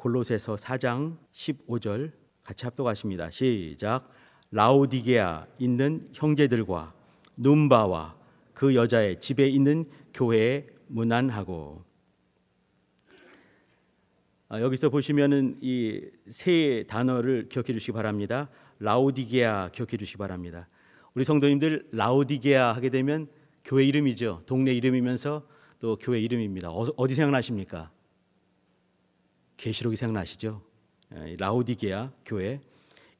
골로새서 4장 15절 같이 합독하십니다. 시작. 라오디게아 있는 형제들과 눈바와 그 여자의 집에 있는 교회에 문안하고 아, 여기서 보시면은 이 세 단어를 기억해 주시기 바랍니다. 라오디게아 기억해 주시기 바랍니다. 우리 성도님들 라오디게아 하게 되면 교회 이름이죠. 동네 이름이면서 또 교회 이름입니다. 어, 디 생각나십니까? 계시록이 생각나시죠? 예, 라우디게아 교회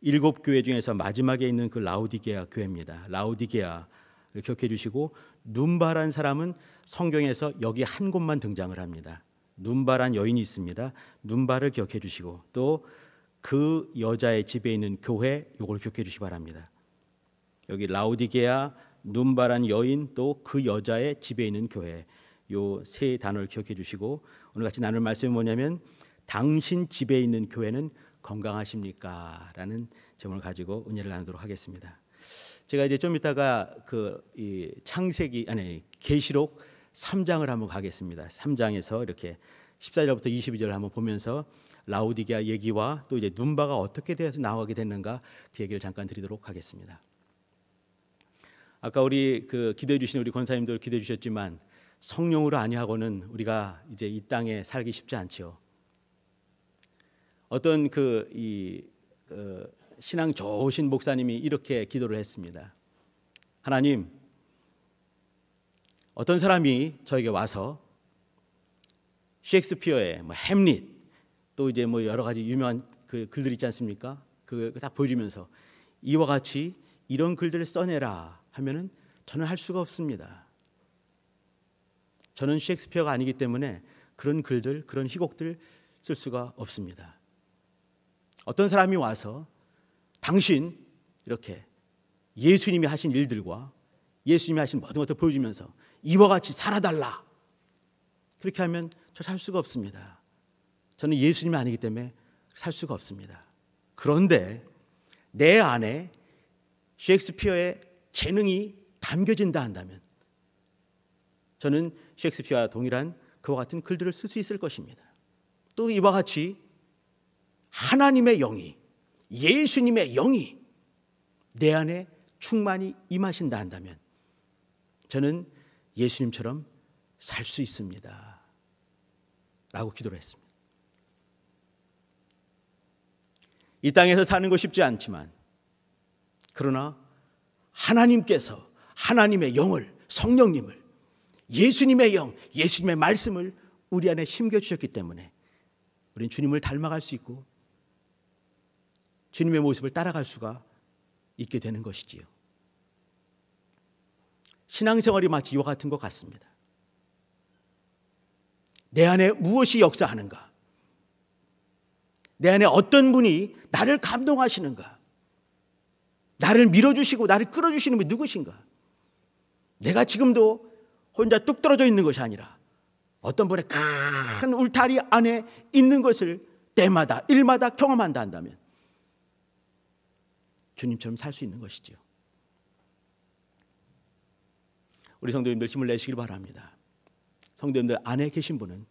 일곱 교회 중에서 마지막에 있는 그 라우디게아 교회입니다. 라우디게아를 기억해 주시고 눈바란 사람은 성경에서 여기 한 곳만 등장을 합니다. 눈바란 여인이 있습니다. 눈바를 기억해 주시고 또 그 여자의 집에 있는 교회 요걸 기억해 주시 바랍니다. 여기 라우디게아 눈바란 여인 또 그 여자의 집에 있는 교회 요 세 단어를 기억해 주시고 오늘 같이 나눌 말씀이 뭐냐면 당신 집에 있는 교회는 건강하십니까? 라는 제목을 가지고 은혜를 나누도록 하겠습니다. 제가 이제 좀 이따가 그 창세기 아니 계시록 3장을 한번 가겠습니다. 3장에서 이렇게 14절부터 22절을 한번 보면서 라우디게아 얘기와 또 이제 눈바가 어떻게 되어서 나오게 됐는가 그 얘기를 잠깐 드리도록 하겠습니다. 아까 우리 그 기도해 주신 우리 권사님들 기도해 주셨지만 성령으로 아니하고는 우리가 이제 이 땅에 살기 쉽지 않지요. 어떤 그이 어, 신앙 좋으신 목사님이 이렇게 기도를 했습니다. 하나님, 어떤 사람이 저에게 와서 셰익스피어의 뭐 햄릿 또 이제 뭐 여러 가지 유명한 그 글들 있지 않습니까? 그 다 보여주면서 이와 같이 이런 글들을 써내라 하면은 저는 할 수가 없습니다. 저는 셰익스피어가 아니기 때문에 그런 글들, 그런 희곡들 쓸 수가 없습니다. 어떤 사람이 와서 당신 이렇게 예수님이 하신 일들과 예수님이 하신 모든 것을 보여주면서 이와 같이 살아달라. 그렇게 하면 저 살 수가 없습니다. 저는 예수님이 아니기 때문에 살 수가 없습니다. 그런데 내 안에 셰익스피어의 재능이 담겨진다 한다면 저는 셰익스피어와 동일한 그와 같은 글들을 쓸 수 있을 것입니다. 또 이와 같이 하나님의 영이 예수님의 영이 내 안에 충만히 임하신다 한다면 저는 예수님처럼 살 수 있습니다. 라고 기도를 했습니다. 이 땅에서 사는 거 쉽지 않지만 그러나 하나님께서 하나님의 영을 성령님을 예수님의 영, 예수님의 말씀을 우리 안에 심겨 주셨기 때문에 우리 주님을 닮아갈 수 있고 주님의 모습을 따라갈 수가 있게 되는 것이지요. 신앙생활이 마치 이와 같은 것 같습니다. 내 안에 무엇이 역사하는가? 내 안에 어떤 분이 나를 감동하시는가? 나를 밀어주시고 나를 끌어주시는 분이 누구신가? 내가 지금도 혼자 뚝 떨어져 있는 것이 아니라 어떤 분의 큰 울타리 안에 있는 것을 때마다, 일마다 경험한다 한다면 주님처럼 살 수 있는 것이지요. 우리 성도님들 힘을 내시길 바랍니다. 성도님들 안에 계신 분은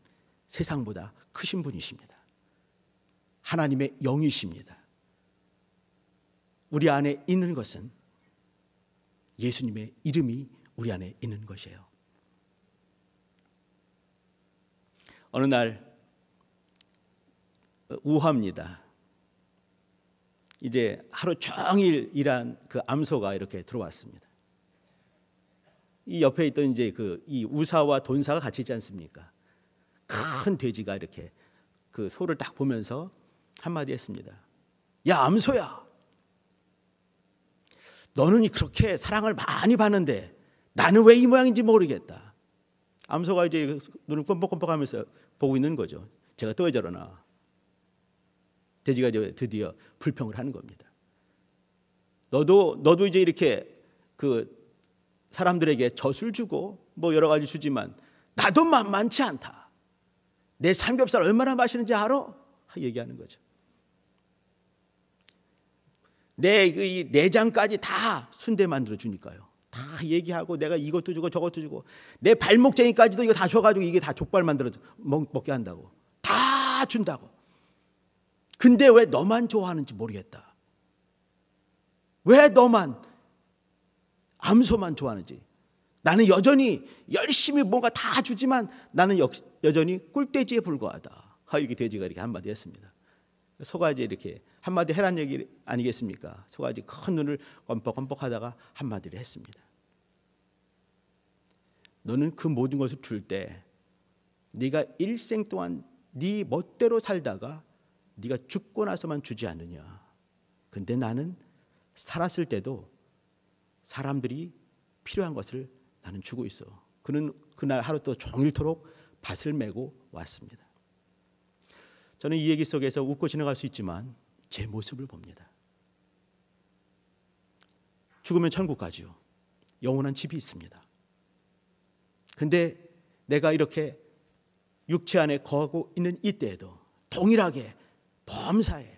세상보다 크신 분이십니다. 하나님의 영이십니다. 우리 안에 있는 것은 예수님의 이름이 우리 안에 있는 것이에요. 어느 날 우화입니다. 이제 하루 종일 일한 그 암소가 이렇게 들어왔습니다. 이 옆에 있던 이제 그 이 우사와 돈사가 같이 있지 않습니까? 큰 돼지가 이렇게 그 소를 딱 보면서 한마디 했습니다. 야 암소야, 너는 그렇게 사랑을 많이 받는데 나는 왜 이 모양인지 모르겠다. 암소가 이제 눈을 껌뻑껌뻑하면서 보고 있는 거죠. 제가 또 왜 저러나. 돼지가 드디어 불평을 하는 겁니다. 너도 너도 이제 이렇게 그 사람들에게 젖을 주고 뭐 여러 가지 주지만 나도 만만치 않다. 내 삼겹살 얼마나 맛있는지 알아? 얘기하는 거죠. 내이 그 내장까지 다 순대 만들어 주니까요. 다 얘기하고 내가 이것도 주고 저것도 주고 내 발목쟁이까지도 이거 다 줘가지고 이게 다 족발 만들어 먹게 한다고 다 준다고 근데 왜 너만 좋아하는지 모르겠다. 왜 너만 암소만 좋아하는지. 나는 여전히 열심히 뭔가 다 주지만 나는 역, 여전히 꿀돼지에 불과하다. 하 아, 이렇게 돼지가 이렇게 한마디 했습니다. 소가지 이렇게 한마디 해란 얘기 아니겠습니까? 소가지 큰 눈을 껌뻑껌뻑하다가 한마디를 했습니다. 너는 그 모든 것을 줄 때 네가 일생 동안 네 멋대로 살다가 네가 죽고 나서만 주지 않느냐. 근데 나는 살았을 때도 사람들이 필요한 것을 나는 주고 있어. 그는 그날 하루 또 종일토록 밭을 메고 왔습니다. 저는 이 얘기 속에서 웃고 지나갈 수 있지만 제 모습을 봅니다. 죽으면 천국 가지요. 영원한 집이 있습니다. 근데 내가 이렇게 육체 안에 거하고 있는 이때에도 동일하게 범사에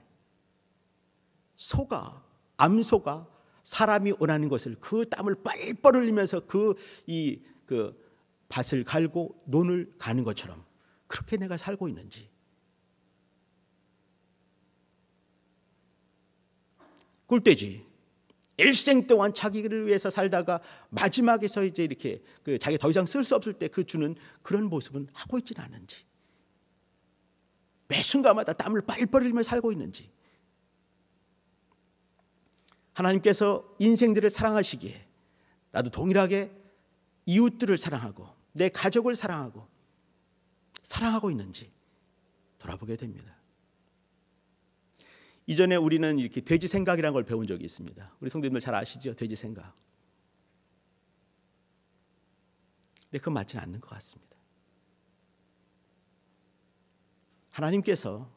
소가 암소가 사람이 원하는 것을 그 땀을 뻘뻘 흘리면서 그 이그 그 밭을 갈고 논을 가는 것처럼 그렇게 내가 살고 있는지 꿀돼지 일생 동안 자기를 위해서 살다가 마지막에서 이제 이렇게 그 자기 더 이상 쓸 수 없을 때 그 주는 그런 모습은 하고 있지는 않은지 매 순간마다 땀을 뻘뻘 흘리며 살고 있는지 하나님께서 인생들을 사랑하시기에 나도 동일하게 이웃들을 사랑하고 내 가족을 사랑하고 사랑하고 있는지 돌아보게 됩니다. 이전에 우리는 이렇게 돼지 생각이라는 걸 배운 적이 있습니다. 우리 성도님들 잘 아시죠? 돼지 생각. 근데 그건 맞지는 않는 것 같습니다. 하나님께서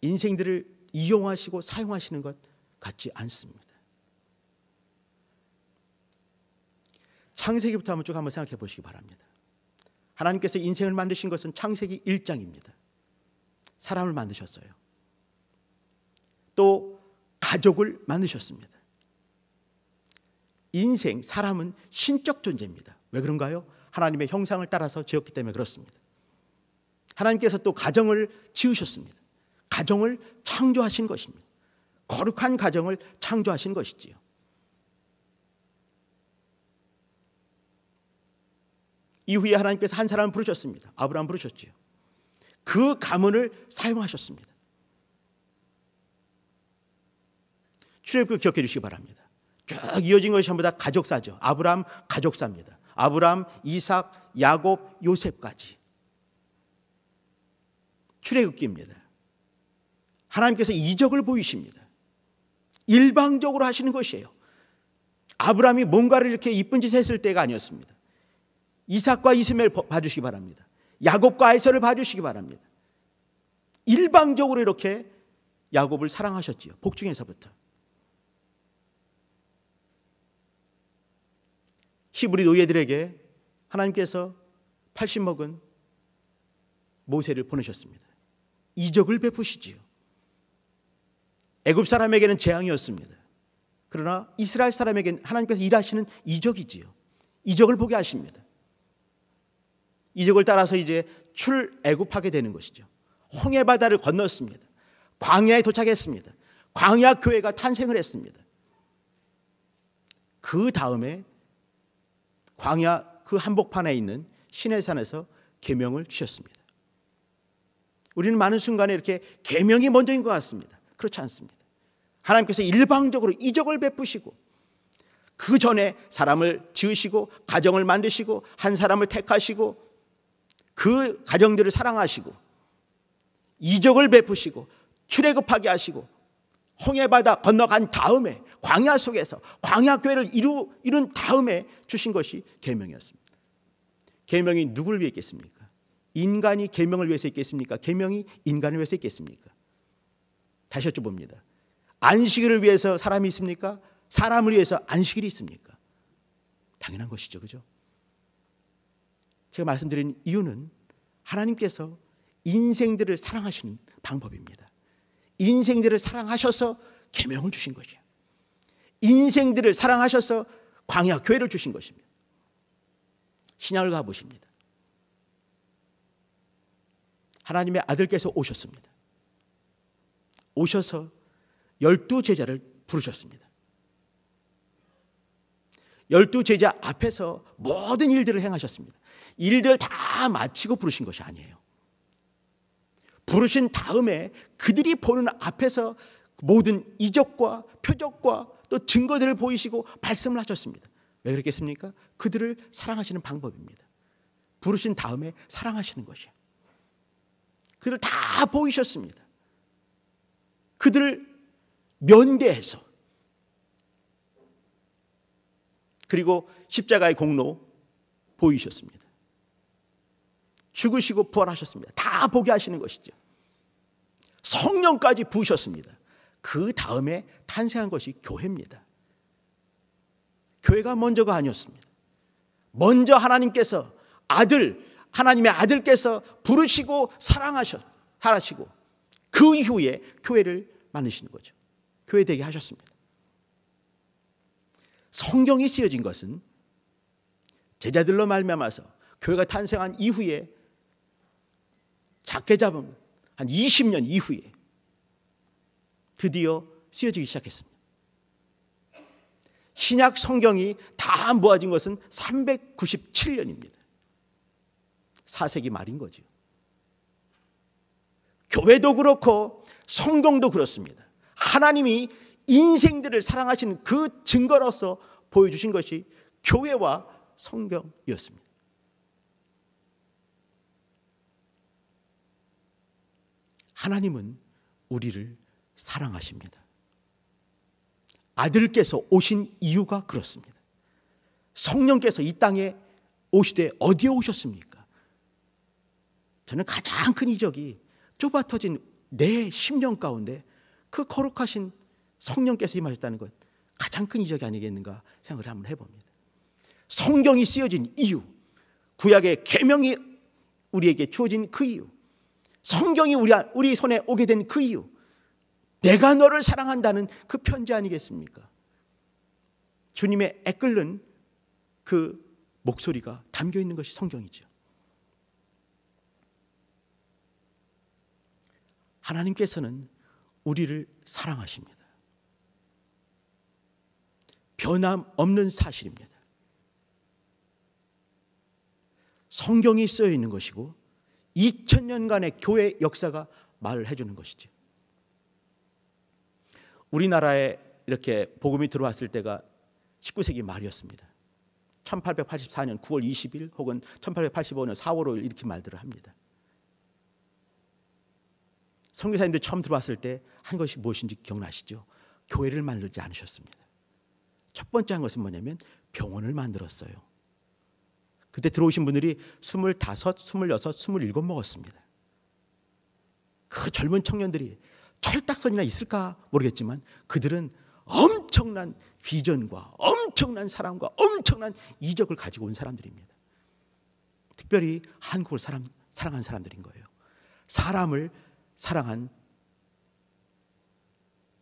인생들을 이용하시고 사용하시는 것 같지 않습니다. 창세기부터 한번 쭉 한번 생각해 보시기 바랍니다. 하나님께서 인생을 만드신 것은 창세기 1장입니다. 사람을 만드셨어요. 또 가족을 만드셨습니다. 인생, 사람은 신적 존재입니다. 왜 그런가요? 하나님의 형상을 따라서 지었기 때문에 그렇습니다. 하나님께서 또 가정을 지으셨습니다. 가정을 창조하신 것입니다. 거룩한 가정을 창조하신 것이지요. 이후에 하나님께서 한 사람을 부르셨습니다. 아브라함 부르셨지요. 그 가문을 사용하셨습니다. 출애굽기 기억해 주시기 바랍니다. 쭉 이어진 것이 전부 다 가족사죠. 아브라함 가족사입니다. 아브라함, 이삭, 야곱, 요셉까지 출애굽기입니다. 하나님께서 이적을 보이십니다. 일방적으로 하시는 것이에요. 아브라함이 뭔가를 이렇게 이쁜 짓 했을 때가 아니었습니다. 이삭과 이스마 봐주시기 바랍니다. 야곱과 아이서를 봐주시기 바랍니다. 일방적으로 이렇게 야곱을 사랑하셨지요. 복중에서부터. 히브리 노예들에게 하나님께서 80 먹은 모세를 보내셨습니다. 이적을 베푸시지요. 애굽 사람에게는 재앙이었습니다. 그러나 이스라엘 사람에게는 하나님께서 일하시는 이적이지요. 이적을 보게 하십니다. 이적을 따라서 이제 출애굽하게 되는 것이죠. 홍해 바다를 건넜습니다. 광야에 도착했습니다. 광야 교회가 탄생을 했습니다. 그 다음에 광야 그 한복판에 있는 시내산에서 계명을 주셨습니다. 우리는 많은 순간에 이렇게 계명이 먼저인 것 같습니다. 그렇지 않습니다. 하나님께서 일방적으로 이적을 베푸시고 그 전에 사람을 지으시고 가정을 만드시고 한 사람을 택하시고 그 가정들을 사랑하시고 이적을 베푸시고 출애굽하게 하시고 홍해바다 건너간 다음에 광야 속에서 광야 교회를 이루 이룬 다음에 주신 것이 계명이었습니다. 계명이 누구 위해 있겠습니까? 인간이 계명을 위해서 있겠습니까? 계명이 인간을 위해서 있겠습니까? 다시 여쭤봅니다. 안식일을 위해서 사람이 있습니까? 사람을 위해서 안식일이 있습니까? 당연한 것이죠. 그죠? 제가 말씀드린 이유는 하나님께서 인생들을 사랑하시는 방법입니다. 인생들을 사랑하셔서 계명을 주신 것이야. 인생들을 사랑하셔서 광야 교회를 주신 것입니다. 신약을 가보십니다. 하나님의 아들께서 오셨습니다. 오셔서 열두 제자를 부르셨습니다. 열두 제자 앞에서 모든 일들을 행하셨습니다. 일들을 다 마치고 부르신 것이 아니에요. 부르신 다음에 그들이 보는 앞에서 모든 이적과 표적과 또 증거들을 보이시고 말씀을 하셨습니다. 왜 그렇겠습니까? 그들을 사랑하시는 방법입니다. 부르신 다음에 사랑하시는 것이에요. 그들 다 보이셨습니다. 그들을 면대해서 그리고 십자가의 공로 보이셨습니다. 죽으시고 부활하셨습니다. 다 보게 하시는 것이죠. 성령까지 부으셨습니다. 그 다음에 탄생한 것이 교회입니다. 교회가 먼저가 아니었습니다. 먼저 하나님께서 아들 하나님의 아들께서 부르시고 사랑하시고 하그 이후에 교회를 만드시는 거죠. 교회 되게 하셨습니다. 성경이 쓰여진 것은 제자들로 말미암아서 교회가 탄생한 이후에 작게 잡으한 20년 이후에 드디어 쓰여지기 시작했습니다. 신약 성경이 다 모아진 것은 397년입니다. 사색이 말인 거죠. 교회도 그렇고 성경도 그렇습니다. 하나님이 인생들을 사랑하시는 그 증거로서 보여주신 것이 교회와 성경이었습니다. 하나님은 우리를 사랑하십니다. 아들께서 오신 이유가 그렇습니다. 성령께서 이 땅에 오시되 어디에 오셨습니까? 저는 가장 큰 이적이 좁아터진 내 심령 가운데 그 거룩하신 성령께서 임하셨다는 것 가장 큰 이적이 아니겠는가 생각을 한번 해봅니다. 성경이 쓰여진 이유, 구약의 계명이 우리에게 주어진 그 이유, 성경이 우리 아, 우리 손에 오게 된 그 이유, 내가 너를 사랑한다는 그 편지 아니겠습니까? 주님의 애끓는 그 목소리가 담겨 있는 것이 성경이죠. 하나님께서는 우리를 사랑하십니다. 변함없는 사실입니다. 성경이 쓰여 있는 것이고 2000년간의 교회 역사가 말을 해주는 것이죠. 우리나라에 이렇게 복음이 들어왔을 때가 19세기 말이었습니다. 1884년 9월 20일 혹은 1885년 4월 5일 이렇게 말들을 합니다. 성교사님들 처음 들어왔을 때 한 것이 무엇인지 기억나시죠? 교회를 만들지 않으셨습니다. 첫 번째 한 것은 뭐냐면 병원을 만들었어요. 그때 들어오신 분들이 25, 26, 27 먹었습니다. 그 젊은 청년들이 철딱선이나 있을까 모르겠지만 그들은 엄청난 비전과 엄청난 사랑과 엄청난 이적을 가지고 온 사람들입니다. 특별히 한국을 사랑, 사랑한 사람들인 거예요. 사람을 사랑한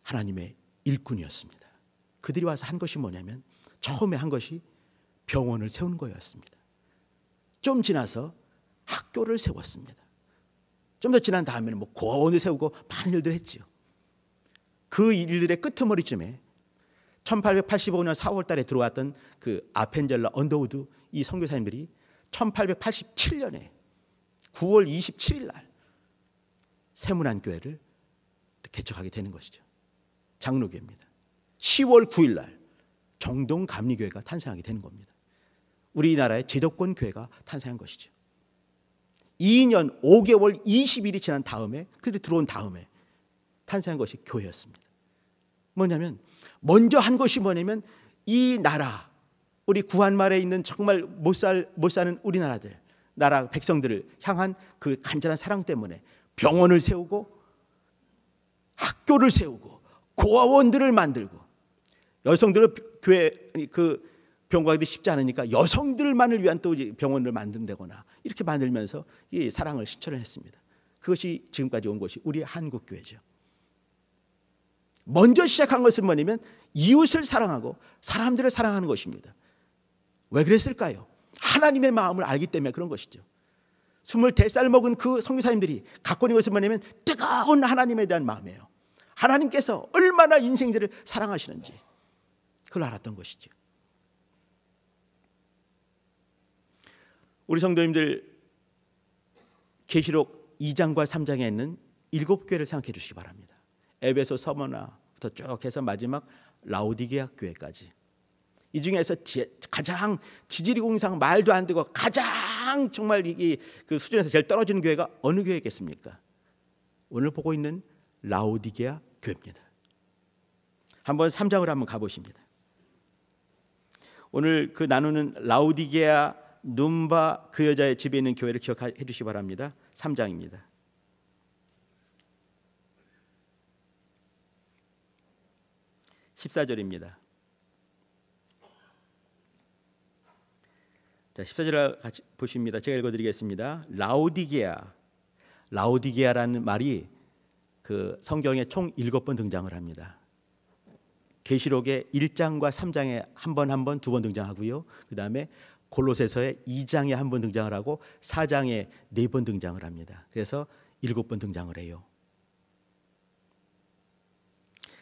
하나님의 일꾼이었습니다. 그들이 와서 한 것이 뭐냐면 처음에 한 것이 병원을 세운 거였습니다. 좀 지나서 학교를 세웠습니다. 좀 더 지난 다음에는 뭐 고원을 세우고 많은 일들을 했지요. 그 일들의 끄머리쯤에 1885년 4월 달에 들어왔던 그 아펜젤라 언더우드 이 선교사님들이 1887년에 9월 27일 날 세문안 교회를 개척하게 되는 것이죠. 장로교입니다. 10월 9일 날 정동 감리교회가 탄생하게 되는 겁니다. 우리나라의 제도권 교회가 탄생한 것이죠. 2년 5개월 20일이 지난 다음에 그들이 들어온 다음에 탄생한 것이 교회였습니다. 뭐냐면 먼저 한 것이 뭐냐면 이 나라 우리 구한말에 있는 정말 못살못 사는 우리나라들 나라 백성들을 향한 그 간절한 사랑 때문에 병원을 세우고 학교를 세우고 고아원들을 만들고 여성들을 교회 그병과 가기도 쉽지 않으니까 여성들만을 위한 또 병원을 만든다거나 이렇게 만들면서 이 사랑을 실천을 했습니다. 그것이 지금까지 온 것이 우리 한국 교회죠. 먼저 시작한 것은 뭐냐면 이웃을 사랑하고 사람들을 사랑하는 것입니다. 왜 그랬을까요? 하나님의 마음을 알기 때문에 그런 것이죠. 24살 먹은 그 성교사님들이 갖고 있는 것은 뭐냐면 뜨거운 하나님에 대한 마음이에요. 하나님께서 얼마나 인생들을 사랑하시는지 그걸 알았던 것이죠. 우리 성도님들 계시록 2장과 3장에 있는 일곱 교회를 생각해 주시기 바랍니다. 에베소 서머나부터 쭉 해서 마지막 라우디게아 교회까지 이 중에서 지, 가장 지지리공상 말도 안 되고 가장 정말 이 그 수준에서 제일 떨어지는 교회가 어느 교회겠습니까? 오늘 보고 있는 라오디게아 교회입니다. 한번 3장으 한번 가보십니다. 오늘 그 나누는 라오디게아 눈바 그 여자의 집에 있는 교회를 기억해 주시기 바랍니다. 3장입니다. 십사절입니다 자, 14절을 같이 보십니다. 제가 읽어 드리겠습니다. 라오디게아. 라오디게아라는 말이 그 성경에 총 7번 등장을 합니다. 계시록의 1장과 3장에 한 번 한 번 두 번 등장하고요. 그다음에 골로새서의 2장에 한 번 등장을 하고 4장에 네 번 등장을 합니다. 그래서 일곱 번 등장을 해요.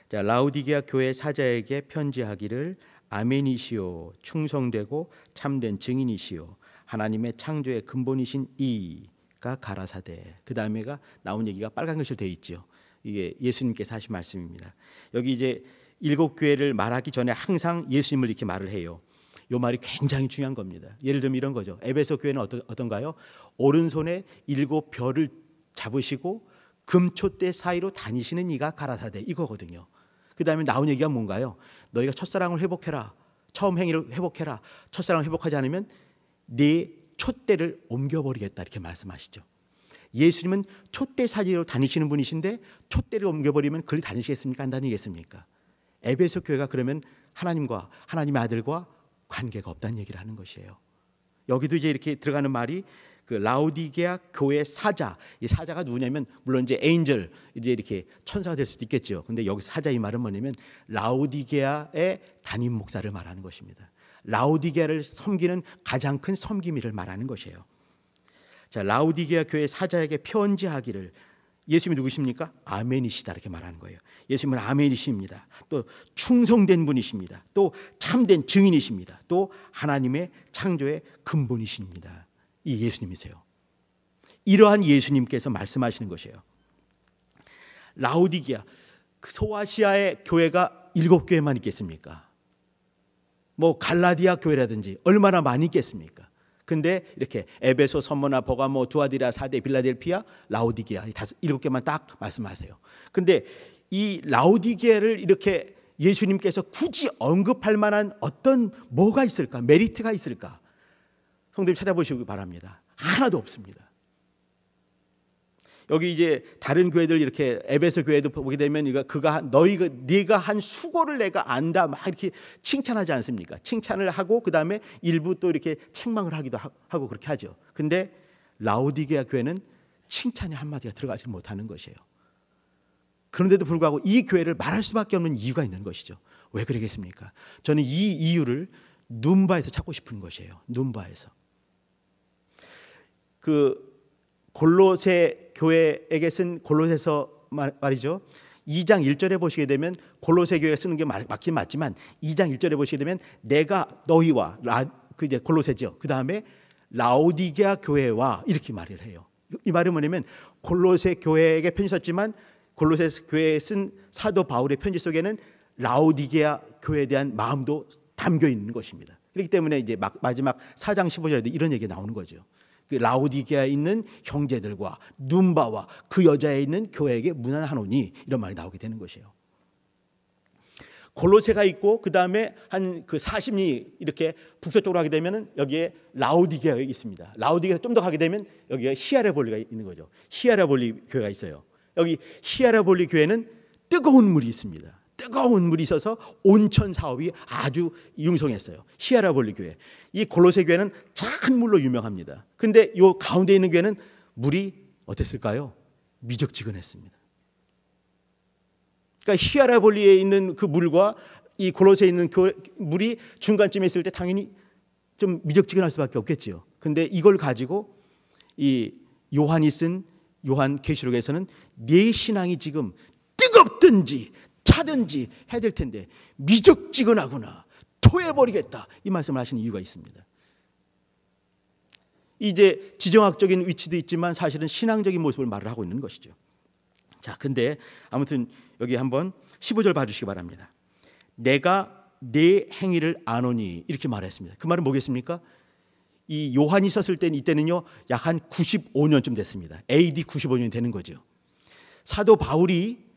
자, 라우디게아 교회 사자에게 편지하기를 아멘이시오 충성되고 참된 증인이시오 하나님의 창조의 근본이신 이가 가라사대 그 다음에가 나온 얘기가 빨간 글씨로 되어 있지요. 이게 예수님께서 하신 말씀입니다. 여기 이제 일곱 교회를 말하기 전에 항상 예수님을 이렇게 말을 해요. 이 말이 굉장히 중요한 겁니다. 예를 들면 이런 거죠. 에베소 교회는 어떤, 어떤가요? 오른손에 일곱 별을 잡으시고 금초대 사이로 다니시는 이가 가라사대 이거거든요. 그 다음에 나온 얘기가 뭔가요? 너희가 첫사랑을 회복해라. 처음 행위를 회복해라. 첫사랑을 회복하지 않으면 네 촛대를 옮겨버리겠다. 이렇게 말씀하시죠. 예수님은 촛대 사제로 다니시는 분이신데 촛대를 옮겨버리면 그리 다니시겠습니까? 안 다니겠습니까? 에베소 교회가 그러면 하나님과 하나님의 아들과 관계가 없다는 얘기를 하는 것이에요. 여기도 이제 이렇게 들어가는 말이 그 라우디게아 교회 사자 이 사자가 누구냐면 물론 이제 에인젤 이제 이렇게 천사가 될 수도 있겠죠. 근데 여기 사자 이 말은 뭐냐면 라우디게아의 담임 목사를 말하는 것입니다. 라우디게아를 섬기는 가장 큰 섬김이를 말하는 것이에요. 자 라우디게아 교회 사자에게 편지하기를 예수님이 누구십니까? 아멘이시다 이렇게 말하는 거예요. 예수님은 아멘이십니다. 또 충성된 분이십니다. 또 참된 증인이십니다. 또 하나님의 창조의 근본이십니다. 이 예수님이세요. 이러한 예수님께서 말씀하시는 것이에요. 라우디기아 그 소아시아의 교회가 일곱 교회만 있겠습니까? 뭐 갈라디아 교회라든지 얼마나 많이 있겠습니까? 근데 이렇게 에베소, 선모나 버가모, 뭐 두아디라, 사데, 빌라델피아, 라우디기아 다섯 일곱 개만 딱 말씀하세요. 근데 이 라우디기아를 이렇게 예수님께서 굳이 언급할 만한 어떤 뭐가 있을까? 메리트가 있을까? 성도님 찾아보시기 바랍니다. 하나도 없습니다. 여기 이제 다른 교회들 이렇게 에베소 교회도 보게 되면 이거 그가 너희가 그, 네가 한 수고를 내가 안다 막 이렇게 칭찬하지 않습니까? 칭찬을 하고 그다음에 일부 또 이렇게 책망을 하기도 하고 그렇게 하죠. 근데 라우디게아 교회는 칭찬의 한마디가 들어가지 못하는 것이에요. 그런데도 불구하고 이 교회를 말할 수밖에 없는 이유가 있는 것이죠. 왜 그러겠습니까? 저는 이 이유를 눈바에서 찾고 싶은 것이에요. 눈바에서. 그 골로새 교회에게 쓴 골로새서 말이죠. 2장 1절에 보시게 되면 골로새 교회가 쓰는 게 맞긴 맞지만 2장 1절에 보시게 되면 내가 너희와 라, 그 이제 골로새죠. 그 다음에 라오디게아 교회와 이렇게 말을 해요. 이 말이 뭐냐면 골로새 교회에게 편지 썼지만 골로새 교회에 쓴 사도 바울의 편지 속에는 라오디게아 교회에 대한 마음도 담겨 있는 것입니다. 그렇기 때문에 이제 마지막 4장 1 5절에 이런 얘기 나오는 거죠. 그라우디게아에 있는 형제들과 눈바와 그 여자에 있는 교회에게 무난하노니 이런 말이 나오게 되는 것이에요. 골로새가 있고 그다음에 한그 40리 이렇게 북서쪽으로 가게 되면 여기에 라오디게아가 있습니다. 라오디게아 좀 더 가게 되면 여기에 히아라볼리가 있는 거죠. 히아라볼리 교회가 있어요. 여기 히아라볼리 교회는 뜨거운 물이 있습니다. 뜨거운 물이 있어서 온천 사업이 아주 융성했어요. 히아라볼리 교회. 이 골로새 교회는 찬 물로 유명합니다. 근데 요 가운데 있는 교회는 물이 어땠을까요? 미적지근했습니다. 그러니까 히아라볼리에 있는 그 물과 이 골로새에 있는 교회, 물이 중간쯤에 있을 때 당연히 좀 미적지근할 수밖에 없겠지요. 근데 이걸 가지고 이 요한이 쓴 요한 계시록에서는 내 네 신앙이 지금 뜨겁든지 차든지 해야 될 텐데 미적지근하구나. 토해버리겠다. 이 말씀을 하시는 이유가 있습니다. 이제 지정학적인 위치도 있지만 사실은 신앙적인 모습을 말을 하고 있는 것이죠. 자, 근데 아무튼 여기 한번 15절 봐주시기 바랍니다. 내가 내 행위를 아노니 이렇게 말했습니다. 그 말은 뭐겠습니까? 이 요한이 썼을 때는 이때는요 약 한 95년쯤 됐습니다. AD 95년이 되는 거죠. 사도 바울이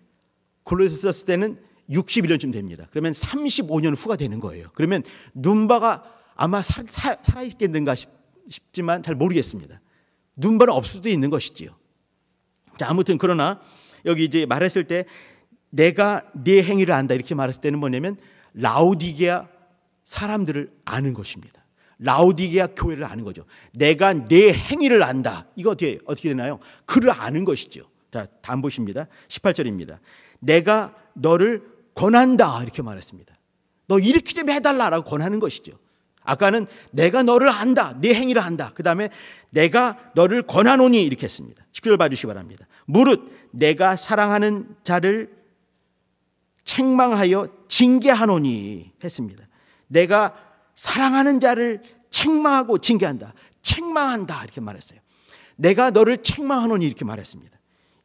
골로에서 썼을 때는 61년쯤 됩니다. 그러면 35년 후가 되는 거예요. 그러면 눈바가 아마 살아있겠는가 싶, 싶지만 잘 모르겠습니다. 눈바는 없을 수도 있는 것이지요. 자, 아무튼 그러나 여기 이제 말했을 때 내가 네 행위를 안다 이렇게 말했을 때는 뭐냐면 라우디게아 사람들을 아는 것입니다. 라우디게아 교회를 아는 거죠. 내가 내 네 행위를 안다. 이거 어떻게 어떻게 되나요? 그를 아는 것이죠. 자, 다음 보십니다. 18절입니다. 내가 너를 권한다 이렇게 말했습니다. 너 이렇게 좀 해달라라고 권하는 것이죠. 아까는 내가 너를 안다, 네 행위를 한다. 그 다음에 내가 너를 권하노니 이렇게 했습니다. 19절 봐주시기 바랍니다. 무릇 내가 사랑하는 자를 책망하여 징계하노니 했습니다. 내가 사랑하는 자를 책망하고 징계한다. 책망한다 이렇게 말했어요. 내가 너를 책망하노니 이렇게 말했습니다.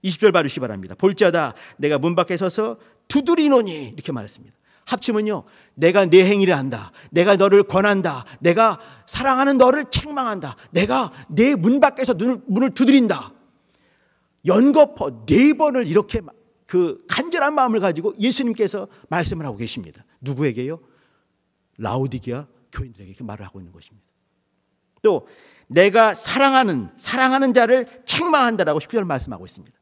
20절 봐주시기 바랍니다. 볼지다 내가 문 밖에 서서 두드리노니 이렇게 말했습니다. 합치면요. 내가 내 행위를 안다. 내가 너를 권한다. 내가 사랑하는 너를 책망한다. 내가 내 문 밖에서 문을 두드린다. 연거퍼 네 번을 이렇게 그 간절한 마음을 가지고 예수님께서 말씀을 하고 계십니다. 누구에게요? 라우디기아 교인들에게 이렇게 말을 하고 있는 것입니다. 또 내가 사랑하는 사랑하는 자를 책망한다라고 19절 말씀하고 있습니다.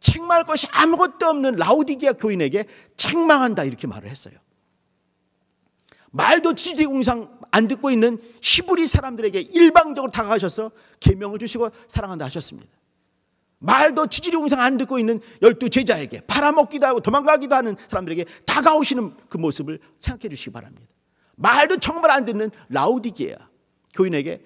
책망할 것이 아무것도 없는 라우디기아 교인에게 책망한다 이렇게 말을 했어요. 말도 지지공상 안 듣고 있는 히브리 사람들에게 일방적으로 다가가셔서 계명을 주시고 사랑한다 하셨습니다. 말도 지지공상 안 듣고 있는 열두 제자에게 팔아먹기도 하고 도망가기도 하는 사람들에게 다가오시는 그 모습을 생각해 주시기 바랍니다. 말도 정말 안 듣는 라우디기아 교인에게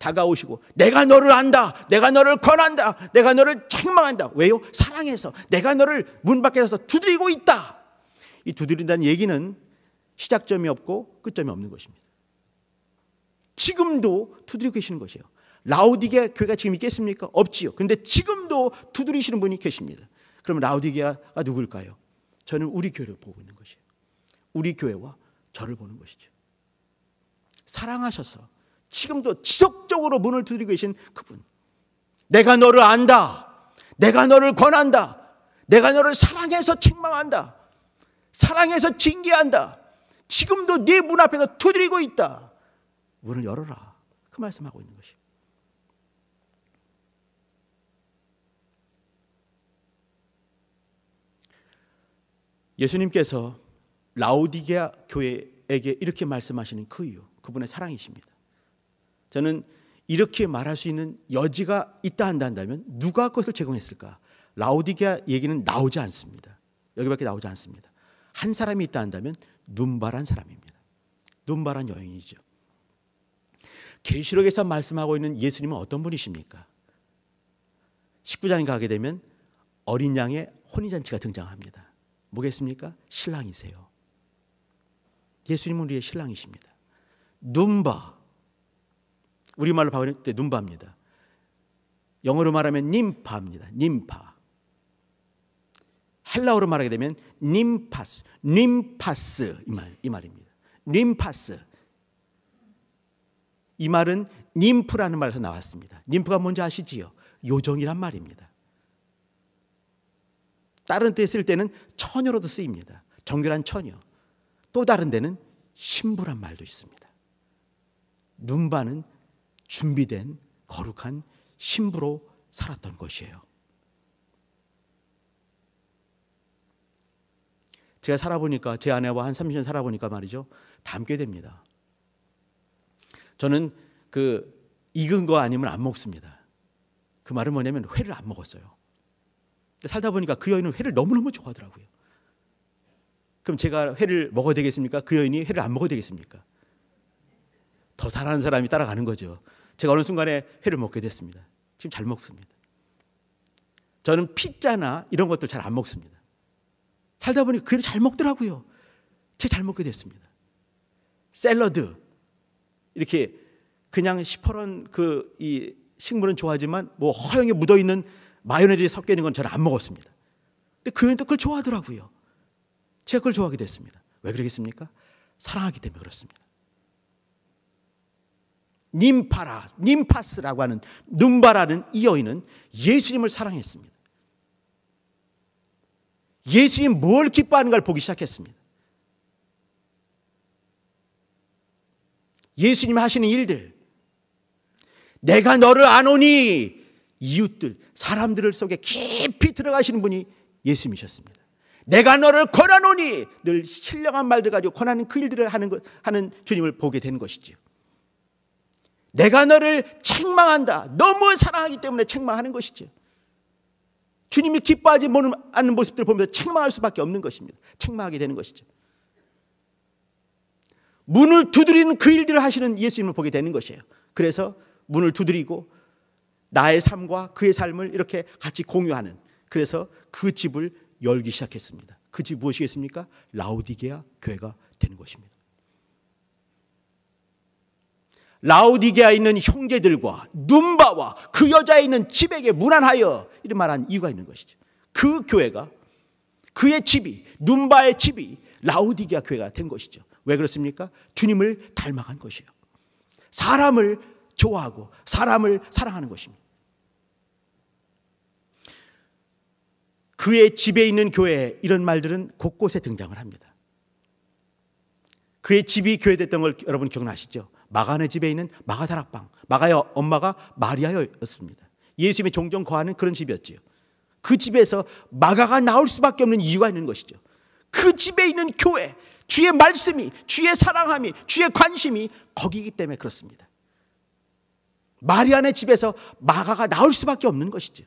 다가오시고 내가 너를 안다. 내가 너를 권한다. 내가 너를 책망한다. 왜요? 사랑해서 내가 너를 문 밖에서 두드리고 있다. 이 두드린다는 얘기는 시작점이 없고 끝점이 없는 것입니다. 지금도 두드리고 계시는 것이에요. 라우디게 교회가 지금 있겠습니까? 없지요. 근데 지금도 두드리시는 분이 계십니다. 그럼 라우디게가 누굴까요? 저는 우리 교회를 보고 있는 것이에요. 우리 교회와 저를 보는 것이죠. 사랑하셔서 지금도 지속적으로 문을 두드리고 계신 그분. 내가 너를 안다. 내가 너를 권한다. 내가 너를 사랑해서 책망한다. 사랑해서 징계한다. 지금도 네 문 앞에서 두드리고 있다. 문을 열어라. 그 말씀하고 있는 것이 예수님께서 라우디게아 교회에게 이렇게 말씀하시는 그 이유, 그분의 사랑이십니다. 저는 이렇게 말할 수 있는 여지가 있다 한다 면 누가 그것을 제공했을까? 라우디게아 얘기는 나오지 않습니다. 여기밖에 나오지 않습니다. 한 사람이 있다 한다면 눈바란 사람입니다. 눈바란 여인이죠. 계시록에서 말씀하고 있는 예수님은 어떤 분이십니까? 19장에 가게 되면 어린 양의 혼인잔치가 등장합니다. 뭐겠습니까? 신랑이세요. 예수님은 우리의 신랑이십니다. 눈바 우리말로 바울 때 눈바입니다. 영어로 말하면 님파입니다. 님파. 헬라어로 말하게 되면 님파스, 님파스 이 말, 이 말입니다. 님파스. 이 말은 님프라는 말에서 나왔습니다. 님프가 뭔지 아시지요? 요정이란 말입니다. 다른 때쓸 때는 처녀로도 쓰입니다. 정결한 처녀. 또 다른 데는 신부란 말도 있습니다. 눈바는 준비된 거룩한 신부로 살았던 것이에요. 제가 살아보니까 제 아내와 한 30년 살아보니까 말이죠. 닮게 됩니다. 저는 그 익은 거 아니면 안 먹습니다. 그 말은 뭐냐면 회를 안 먹었어요. 살다 보니까 그 여인은 회를 너무너무 좋아하더라고요. 그럼 제가 회를 먹어야 되겠습니까? 그 여인이 회를 안 먹어야 되겠습니까? 더 잘하는 사람이 따라가는 거죠. 제가 어느 순간에 회를 먹게 됐습니다. 지금 잘 먹습니다. 저는 피자나 이런 것들 잘 안 먹습니다. 살다 보니 그걸 잘 먹더라고요. 제가 잘 먹게 됐습니다. 샐러드 이렇게 그냥 시퍼런 그 이 식물은 좋아하지만 뭐 허영에 묻어 있는 마요네즈 섞여 있는 건 저는 안 먹었습니다. 근데 그는 또 그걸 좋아하더라고요. 제가 그걸 좋아하게 됐습니다. 왜 그러겠습니까? 사랑하기 때문에 그렇습니다. 님파라, 님파스라고 하는 눈바라는 이 여인은 예수님을 사랑했습니다. 예수님 뭘 기뻐하는 걸 보기 시작했습니다. 예수님 하시는 일들, 내가 너를 아노니 이웃들, 사람들을 속에 깊이 들어가시는 분이 예수님이셨습니다. 내가 너를 권하노니 늘 신령한 말들 가지고 권하는 그 일들을 하는, 하는 주님을 보게 되 것이지요. 내가 너를 책망한다. 너무 사랑하기 때문에 책망하는 것이죠. 주님이 기뻐하지 않는 모습들을 보면서 책망할 수밖에 없는 것입니다. 책망하게 되는 것이죠. 문을 두드리는 그 일들을 하시는 예수님을 보게 되는 것이에요. 그래서 문을 두드리고 나의 삶과 그의 삶을 이렇게 같이 공유하는 그래서 그 집을 열기 시작했습니다. 그 집 무엇이겠습니까? 라우디게아 교회가 되는 것입니다. 라우디게아 있는 형제들과 눈바와 그 여자에 있는 집에게 무난하여 이런 말한 이유가 있는 것이죠. 그 교회가 그의 집이 눈바의 집이 라우디게아 교회가 된 것이죠. 왜 그렇습니까? 주님을 닮아간 것이에요. 사람을 좋아하고 사람을 사랑하는 것입니다. 그의 집에 있는 교회에 이런 말들은 곳곳에 등장을 합니다. 그의 집이 교회됐던 걸 여러분 기억나시죠? 마가네 집에 있는 마가 다락방. 마가의 엄마가 마리아였습니다. 예수님이 종종 거하는 그런 집이었지그 집에서 마가가 나올 수밖에 없는 이유가 있는 것이죠. 그 집에 있는 교회, 주의 말씀이, 주의 사랑함이, 주의 관심이 거기이기 때문에 그렇습니다. 마리아네 집에서 마가가 나올 수밖에 없는 것이죠.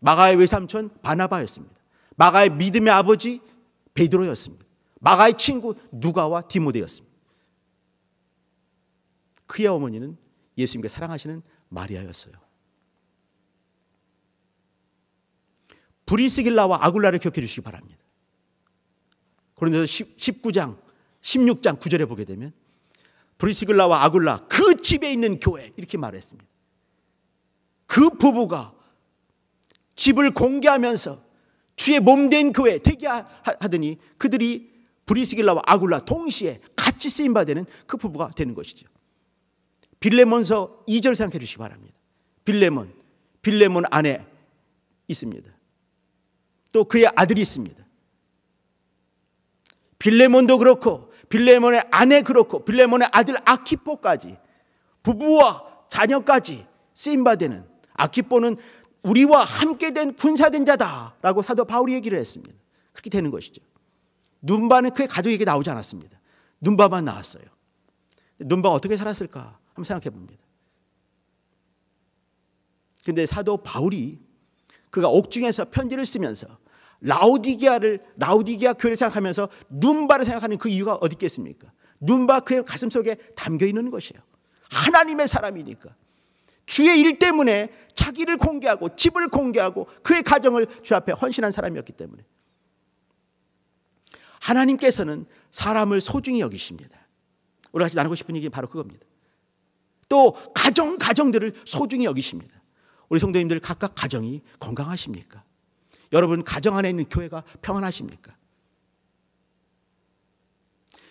마가의 외삼촌 바나바였습니다. 마가의 믿음의 아버지 베드로였습니다. 마가의 친구 누가와 디모데였습니다. 그의 어머니는 예수님께 사랑하시는 마리아였어요. 브리스길라와 아굴라를 기억해 주시기 바랍니다. 그런데 19장, 16장 9절에 보게 되면 브리스길라와 아굴라 그 집에 있는 교회 이렇게 말했습니다. 그 부부가 집을 공개하면서 주의 몸된 교회 되게 하더니 그들이 브리스길라와 아굴라 동시에 같이 쓰임 받는 그 부부가 되는 것이죠. 빌레몬서 2절 생각해 주시기 바랍니다. 빌레몬, 빌레몬 아내 있습니다. 또 그의 아들이 있습니다. 빌레몬도 그렇고 빌레몬의 아내 그렇고 빌레몬의 아들 아키포까지 부부와 자녀까지 쓰임바는 아키포는 우리와 함께 된 군사된 자다라고 사도 바울이 얘기를 했습니다. 그렇게 되는 것이죠. 눈바는 그의 가족에게 나오지 않았습니다. 눈바만 나왔어요. 눈바가 어떻게 살았을까 한번 생각해 봅니다. 근데 사도 바울이 그가 옥중에서 편지를 쓰면서 라우디기아를 라우디기아 교회를 생각하면서 눈바를 생각하는 그 이유가 어디 있겠습니까? 눈바 그의 가슴 속에 담겨 있는 것이에요. 하나님의 사람이니까. 주의 일 때문에 자기를 공개하고 집을 공개하고 그의 가정을 주 앞에 헌신한 사람이었기 때문에 하나님께서는 사람을 소중히 여기십니다. 우리 같이 나누고 싶은 얘기 바로 그겁니다. 또 가정 가정들을 소중히 여기십니다. 우리 성도님들 각각 가정이 건강하십니까? 여러분 가정 안에 있는 교회가 평안하십니까?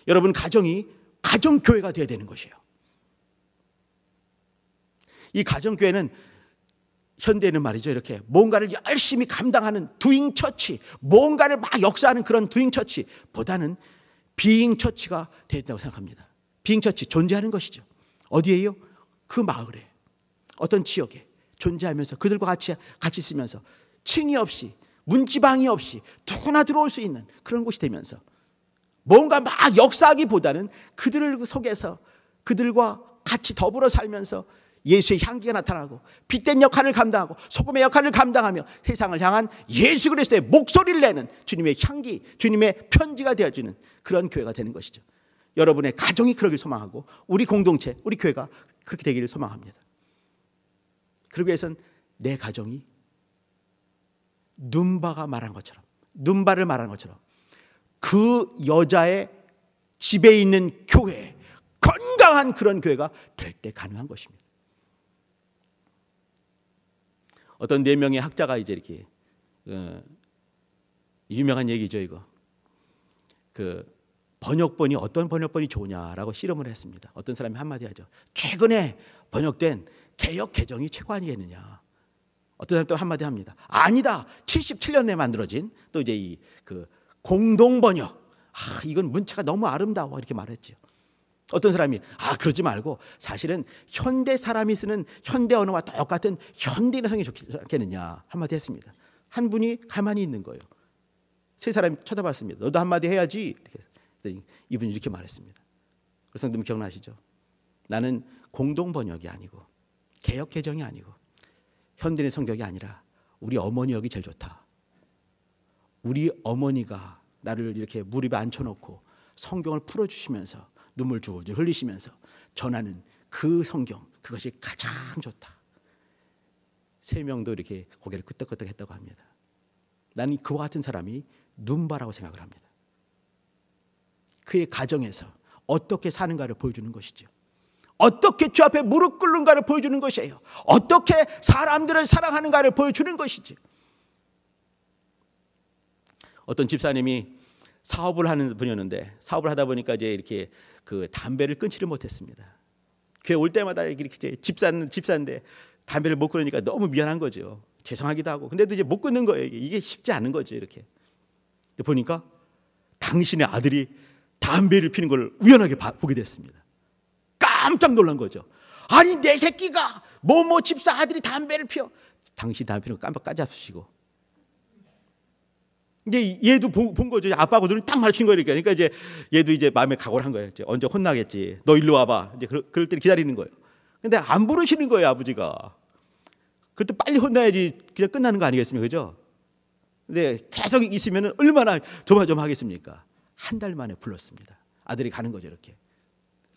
여러분 가정이 가정 교회가 되어야 되는 것이에요. 이 가정 교회는 현대에는 말이죠. 이렇게 뭔가를 열심히 감당하는 두잉 처치, 뭔가를 막 역사하는 그런 두잉 처치보다는 비잉 처치가 되야 된다고 생각합니다. 비행처치 존재하는 것이죠. 어디에요? 그 마을에 어떤 지역에 존재하면서 그들과 같이 같이 있으면서 층이 없이 문지방이 없이 누구나 들어올 수 있는 그런 곳이 되면서 뭔가 막 역사하기보다는 그들을 그 속에서 그들과 같이 더불어 살면서 예수의 향기가 나타나고 빛된 역할을 감당하고 소금의 역할을 감당하며 세상을 향한 예수 그리스도의 목소리를 내는 주님의 향기, 주님의 편지가 되어지는 그런 교회가 되는 것이죠. 여러분의 가정이 그러길 소망하고 우리 공동체, 우리 교회가 그렇게 되기를 소망합니다. 그러기 위해선 내 가정이 눈바가 말한 것처럼 눈바를 말한 것처럼 그 여자의 집에 있는 교회 건강한 그런 교회가 될 때 가능한 것입니다. 어떤 네 명의 학자가 이제 이렇게 어, 유명한 얘기죠 이거 그 번역본이 어떤 번역본이 좋으냐라고 실험을 했습니다. 어떤 사람이 한마디 하죠. 최근에 번역된 개혁 개정이 최고 아니겠느냐. 어떤 사람 또 한마디 합니다. 아니다. 77년에 만들어진 또 이제 이 그 공동 번역. 아, 이건 문체가 너무 아름다워 이렇게 말했죠. 어떤 사람이 아 그러지 말고 사실은 현대 사람이 쓰는 현대 언어와 똑같은 현대인의 성이 좋겠느냐 한마디 했습니다. 한 분이 가만히 있는 거예요. 세 사람이 쳐다봤습니다. 너도 한마디 해야지. 이렇게. 이분이 이렇게 말했습니다. 성도님 기억나시죠? 나는 공동 번역이 아니고 개혁 개정이 아니고 현대인 성격이 아니라 우리 어머니 역이 제일 좋다. 우리 어머니가 나를 이렇게 무릎에 앉혀놓고 성경을 풀어주시면서 눈물 주울 흘리시면서 전하는 그 성경 그것이 가장 좋다. 세 명도 이렇게 고개를 끄덕끄덕 했다고 합니다. 나는 그와 같은 사람이 눈바라고 생각을 합니다. 그의 가정에서 어떻게 사는가를 보여주는 것이죠. 어떻게 주 앞에 무릎 꿇는가를 보여주는 것이에요. 어떻게 사람들을 사랑하는가를 보여주는 것이지. 어떤 집사님이 사업을 하는 분이었는데 사업을 하다 보니까 이제 이렇게 그 담배를 끊지를 못했습니다. 그회올 때마다 이렇게 집사 집사인데 담배를 못 끊으니까 너무 미안한 거죠. 죄송하기도 하고. 근데도 이제 못 끊는 거예요. 이게 쉽지 않은 거죠. 이렇게 보니까 당신의 아들이 담배를 피는 걸 우연하게 봐, 보게 됐습니다. 깜짝 놀란 거죠. 아니 내 새끼가 뭐뭐 집사 아들이 담배를 피워. 당신 담배 피는 거 깜빡 까잡으시고. 이제 얘도 본, 본 거죠. 아빠하고 눈을 딱 맞춘 거니까. 그러니까 이제 얘도 이제 마음에 각오를 한 거예요. 이제 언제 혼나겠지. 너 일로 와봐. 이제 그럴, 그럴 때 기다리는 거예요. 근데 안 부르시는 거예요, 아버지가. 그때 빨리 혼나야지 그냥 끝나는 거 아니겠습니까? 그죠? 근데 계속 있으면 얼마나 조마조마하겠습니까? 한달 만에 불렀습니다. 아들이 가는 거죠, 이렇게.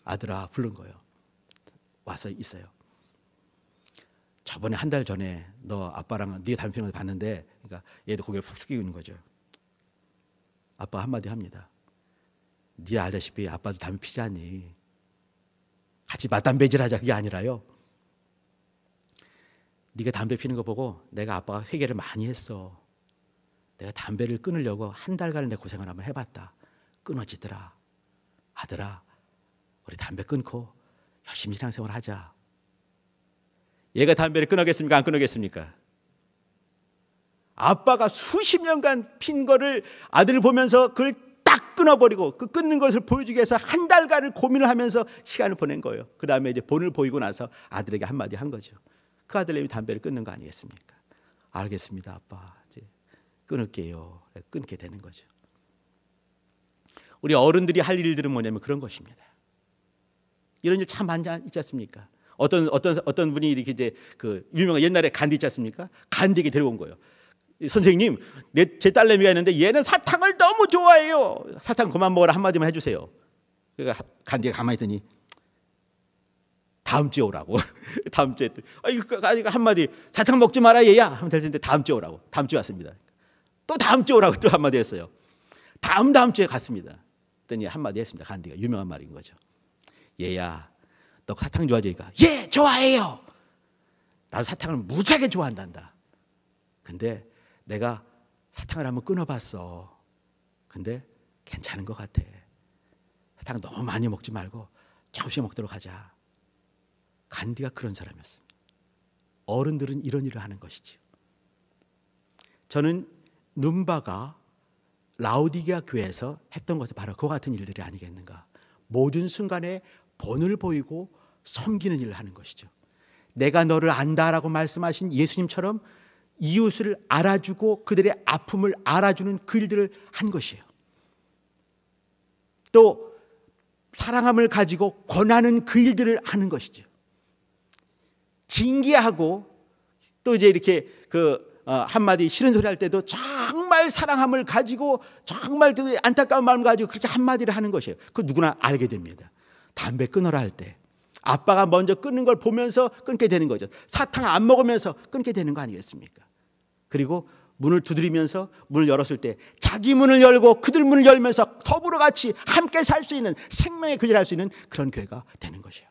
아들아, 부른 거예요. 와서 있어요. 저번에 한 달 전에 너 아빠랑 네 단편을 봤는데, 그러니까 얘도 고개를 푹 숙이고 있는 거죠. 아빠 한마디 합니다. 네 알다시피 아빠도 담배 피자니 같이 맞담배질하자 그게 아니라요. 네가 담배 피는 거 보고 내가 아빠가 회개를 많이 했어. 내가 담배를 끊으려고 한 달간을 내 고생을 한번 해봤다. 끊어지더라. 하더라 우리 담배 끊고 열심히 신앙생활 하자. 얘가 담배를 끊어겠습니까? 안 끊어겠습니까? 아빠가 수십 년간 핀 거를 아들 을 보면서 그걸 딱 끊어버리고 그 끊는 것을 보여주기 위해서 한 달간을 고민을 하면서 시간을 보낸 거예요. 그 다음에 이제 본을 보이고 나서 아들에게 한마디 한 거죠. 그 아들님이 담배를 끊는 거 아니겠습니까? 알겠습니다, 아빠. 이제 끊을게요. 끊게 되는 거죠. 우리 어른들이 할 일들은 뭐냐면 그런 것입니다. 이런 일 참 많지 있지 않습니까? 어떤 어떤 어떤 분이 이렇게 이제 그 유명한 옛날에 간디 있지 않습니까? 간디에게 데려온 거예요. 선생님, 내, 제 딸내미가 있는데 얘는 사탕을 너무 좋아해요. 사탕 그만 먹어라 한마디만 해주세요. 그러니까 간디가 가만히 있더니 다음 주에 오라고. 다음 주에 아, 그, 아니 그러니까 한마디 사탕 먹지 마라 얘야 하면 될 텐데 다음 주에 오라고. 다음 주에 왔습니다. 또 다음 주에 오라고 또 한마디 했어요. 다음 다음 주에 갔습니다. 했더니 한마디 했습니다. 간디가 유명한 말인 거죠. 얘야, 너 사탕 좋아하니까 예, 좋아해요. 나 사탕을 무지하게 좋아한단다. 근데 내가 사탕을 한번 끊어봤어. 근데 괜찮은 것 같아. 사탕 너무 많이 먹지 말고 조금씩 먹도록 하자. 간디가 그런 사람이었습니다. 어른들은 이런 일을 하는 것이지 저는 눈바가 라우디기아 교회에서 했던 것은 바로 그와 같은 일들이 아니겠는가. 모든 순간에 본을 보이고 섬기는 일을 하는 것이죠. 내가 너를 안다라고 말씀하신 예수님처럼 이웃을 알아주고 그들의 아픔을 알아주는 그 일들을 한 것이에요. 또 사랑함을 가지고 권하는 그 일들을 하는 것이죠. 징계하고 또 이제 이렇게 그 어, 한마디 싫은 소리 할 때도 참 정말 사랑함을 가지고 정말 그 안타까운 마음 가지고 그렇게 한마디를 하는 것이에요. 그 누구나 알게 됩니다. 담배 끊어라 할 때. 아빠가 먼저 끊는 걸 보면서 끊게 되는 거죠. 사탕 안 먹으면서 끊게 되는 거 아니겠습니까? 그리고 문을 두드리면서 문을 열었을 때 자기 문을 열고 그들 문을 열면서 더불어 같이 함께 살 수 있는 생명의 교제를 할 수 있는 그런 교회가 되는 것이에요.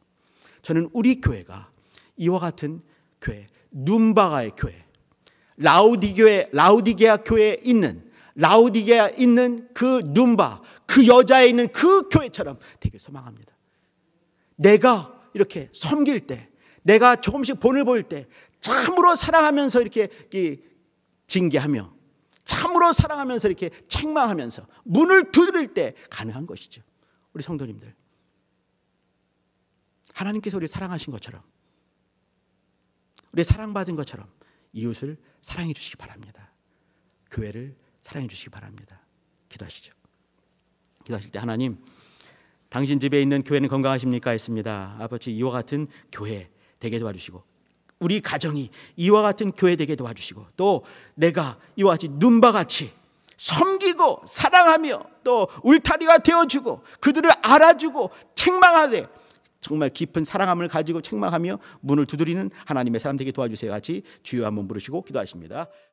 저는 우리 교회가 이와 같은 교회, 눈바가의 교회, 라우디교에 라우디게아 교회에 있는 라우디게아 있는 그 눈바 그 여자에 있는 그 교회처럼 되길 소망합니다. 내가 이렇게 섬길 때 내가 조금씩 본을 보일 때 참으로 사랑하면서 이렇게 징계하며 참으로 사랑하면서 이렇게 책망하면서 문을 두드릴 때 가능한 것이죠. 우리 성도님들. 하나님께서 우리 사랑하신 것처럼 우리 사랑받은 것처럼 이웃을 사랑해 주시기 바랍니다. 교회를 사랑해 주시기 바랍니다. 기도하시죠. 기도하실 때 하나님 당신 집에 있는 교회는 건강하십니까 했습니다. 아버지 이와 같은 교회 되게 도와주시고 우리 가정이 이와 같은 교회 되게 도와주시고 또 내가 이와 같이 눈과 같이 섬기고 사랑하며 또 울타리가 되어주고 그들을 알아주고 책망하되 정말 깊은 사랑함을 가지고 책망하며 문을 두드리는 하나님의 사람 되게 도와주세요. 같이 주여 한번 부르시고 기도하십니다.